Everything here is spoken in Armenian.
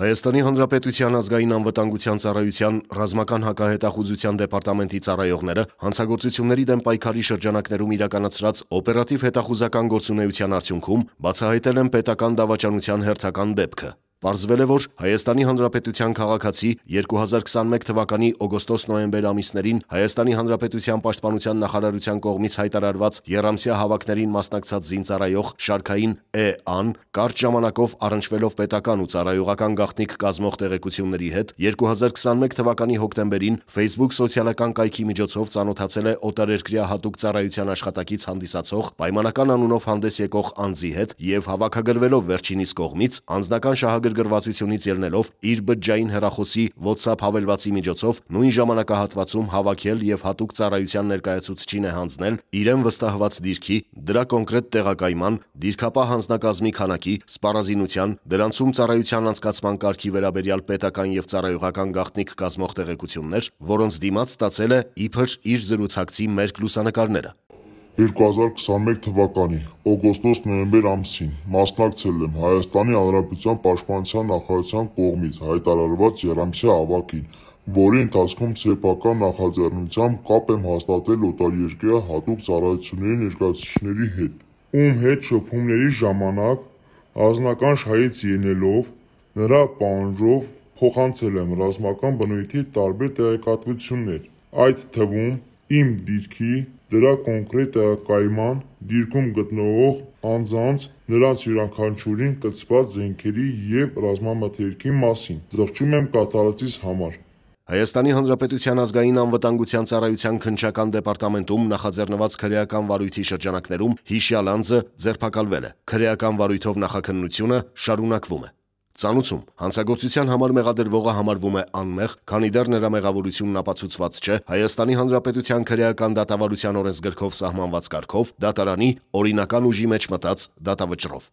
Հայաստանի Հանրապետության ազգային անվտանգության ծառայության ռազմական հակահետախուզության դեպարտամենտի ծառայողները հանցագործությունների դեմ պայքարի շրջանակներում իրականացրած օպերատիվ հետախուզական գործունեության արդյունքում բացահայտել են պետական դավաճանության հերթական դեպքը։ Պարզվել է, որ Հայաստանի Հանրապետության քաղաքացի 2021 թվականի օգոստոս-նոյեմբեր ամիսներին Հայաստանի Հանրապետության Պաշտպանության նախարարության կողմից հայտարարված Եռամսյա հավաքներին մասնակցած զինծառայող շարքային Է.Ա-ն կարճ ժամանակով առնչվելով պետական ու ծառայողական գաղտնիք կազմող տեղեկությունների հետ 2021 թվականի հոկտեմբերին Facebook սոցիալական կայքի միջոցով ծանոթացել է օտարերկրյա հատուկ ծառայության աշխատակից հանդիսացող պայմանական անունով հանդես եկող անձի հետ եւ հավաքագրվելով վերջինիս կողմից անձնական շահագ գրգռվածությունից ելնելով իր բջջային հեռախոսի WhatsApp հավելվածի միջոցով նույն ժամանակահատվածում հավաքել եւ հատուկ ծառայության ներկայացուցչին է հանձնել իրեն վստահված դիրքի, դրա կոնկրետ տեղակայման, դիրքապահ հանձնակազմի քանակի, սպառազինության, դրանցում ծառայության անցկացման կարգի վերաբերյալ պետական եւ ծառայողական գաղտնիք կազմող տեղեկություններ, որոնց դիմաց ստացել է իբր իր զրուցակցի մերկ լուսանկարները։ 2021 թվականի օգոստոս-նոյեմբեր ամսին մասնակցել եմ Հայաստանի Հանրապետության Պաշտպանության նախարարության կողմից հայտարարված եռամսյա ավակին, որի ընթացքում սեփական նախաձեռնությամբ կապ եմ հաստատել օտարերկրյա հատուկ ծառայությունների ներկայացուցիչների հետ, ում հետ շփումների ժամանակ անձնական շահից ելնելով նրա պահանջով փոխանցել եմ ռազմական բնույթի տարբեր տեղեկատվություններ, այդ թվում իմ դիրքի, դրա կոնկրետ տեղակայման, դիրքում գտնվող անձանց, նրանց յուրաքանչյուրին կցված զենքերի և ռազմամթերքի մասին։ Զղջում եմ կատարածիս համար։ Հայաստանի Հանրապետության ազգային անվտանգության ծառայության քննչական դեպարտամենտում նախաձեռնված քրեական վարույթի շրջանակներում հիշյալ անձը ձերբակալվել է։ Քրեական վարույթով նախաքննությունը շարունակվում է։ Ծանուցում. հանցագործության համար մեղադրվողը համարվում է անմեղ, քանի դեռ նրա մեղավորությունն ապացուցված չէ Հայաստանի Հանրապետության քրեական դատավարության օրենսգրքով սահմանված կարգով դատարանի օրինական ուժի մեջ մտած դատավճռով։